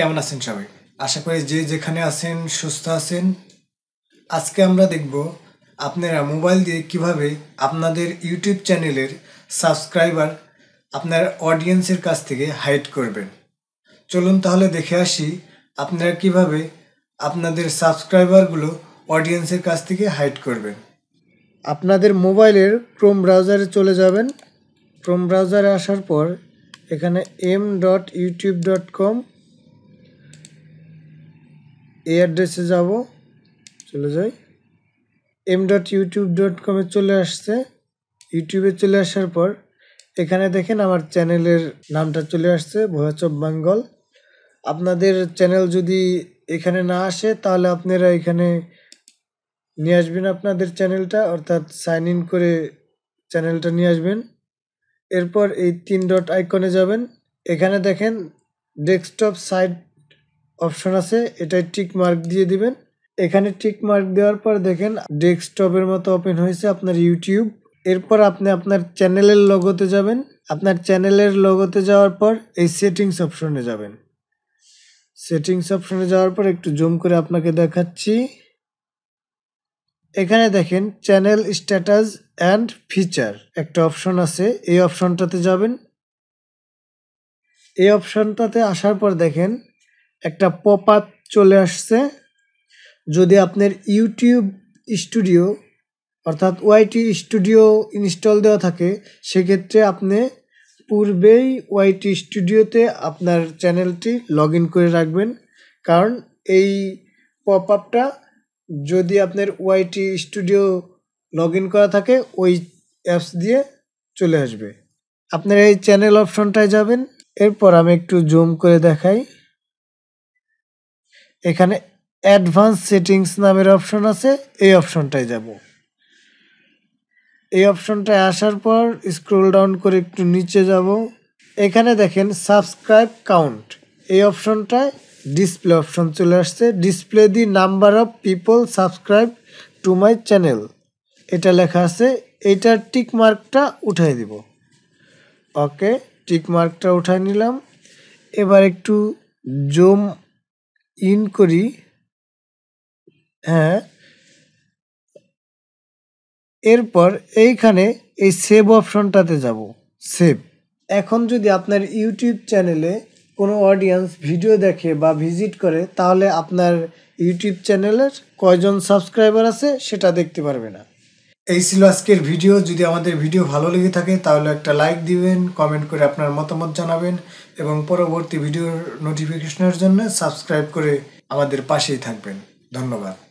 কেমন আছেন সবাই আশা করি যে যেখানে আছেন সুস্থ আছেন আজকে আমরা দেখব আপনারা মোবাইল দিয়ে কিভাবে আপনাদের ইউটিউব চ্যানেলের সাবস্ক্রাইবার আপনার অডিয়েন্সের কাছ থেকে হাইড করবেন চলুন তাহলে দেখে আসি আপনারা কিভাবে আপনাদের সাবস্ক্রাইবারগুলো অডিয়েন্সের কাছ থেকে হাইড করবেন আপনাদের মোবাইলের ক্রোম ব্রাউজারে চলে যাবেন ক্রোম ব্রাউজারে আসার পর এখানে M dot YouTube dot com এই অ্যাড্রেসে যাব চলে যাই এম ডট ইউটিউব ডট কমে চলে আসছে ইউটিউবে চলে আসার পর এখানে দেখেন আমার চ্যানেলের নামটা চলে আসছে ভয়েস অফ বেঙ্গল আপনাদের চ্যানেল যদি এখানে না আসে তাহলে আপনারা এখানে নিয়ে আসবেন আপনাদের চ্যানেলটা অর্থাৎ সাইন ইন করে চ্যানেলটা নিয়ে আসবেন এরপর এই তিন ডট আইকনে যাবেন এখানে দেখেন ডেস্কটপ সাইট অপশন আছে এটাই টিক মার্ক দিয়ে দিবেন এখানে টিক মার্ক দেওয়ার পর দেখেন ডেস্কটপের মতো ওপেন হয়েছে আপনার ইউটিউব এরপর আপনি আপনার চ্যানেলের লগোতে যাবেন আপনার চ্যানেলের লগোতে যাওয়ার পর এই সেটিংস অপশনে যাবেন সেটিংস অপশনে যাওয়ার পর একটু জুম করে আপনাকে দেখাচ্ছি এখানে দেখেন চ্যানেল স্ট্যাটাস অ্যান্ড ফিচার একটা অপশন আছে এই অপশনটাতে যাবেন এই অপশনটাতে আসার পর দেখেন একটা পপ আপ চলে আসছে যদি আপনার ইউটিউব স্টুডিও অর্থাৎ ওয়াইটি স্টুডিও ইনস্টল দেওয়া থাকে সেক্ষেত্রে আপনি পূর্বেই ওয়াইটি স্টুডিওতে আপনার চ্যানেলটি লগ করে রাখবেন কারণ এই পপ আপটা যদি আপনার ওয়াইটি স্টুডিও লগ করা থাকে ওই অ্যাপস দিয়ে চলে আসবে আপনার এই চ্যানেল অপশনটায় যাবেন এরপর আমি একটু জুম করে দেখাই এখানে অ্যাডভান্স সেটিংস নামের অপশন আছে এই অপশনটায় যাব এই অপশনটায় আসার পর স্ক্রোল ডাউন করে একটু নিচে যাব এখানে দেখেন সাবস্ক্রাইব কাউন্ট এই অপশনটায় ডিসপ্লে অপশন চলে আসছে display the number of people subscribe to my channel এটা লেখা আছে এইটার টিক মার্কটা উঠাই দিব ওকে টিক মার্কটা উঠাই নিলাম এবার একটু জুম ইন করি হ্যাঁ এরপর এইখানে এই সেভ অপশনটাতে যাব সেভ এখন যদি আপনার ইউটিউব চ্যানেলে কোনো অডিয়েন্স ভিডিও দেখে বা ভিজিট করে তাহলে আপনার ইউটিউব চ্যানেলের কয়জন সাবস্ক্রাইবার আছে সেটা দেখতে পারবে না এই ছিল আজকের ভিডিও যদি আমাদের ভিডিও ভালো লেগে থাকে তাহলে একটা লাইক দিবেন কমেন্ট করে আপনার মতামত জানাবেন এবং পরবর্তী ভিডিওর নোটিফিকেশনের জন্য সাবস্ক্রাইব করে আমাদের পাশেই থাকবেন ধন্যবাদ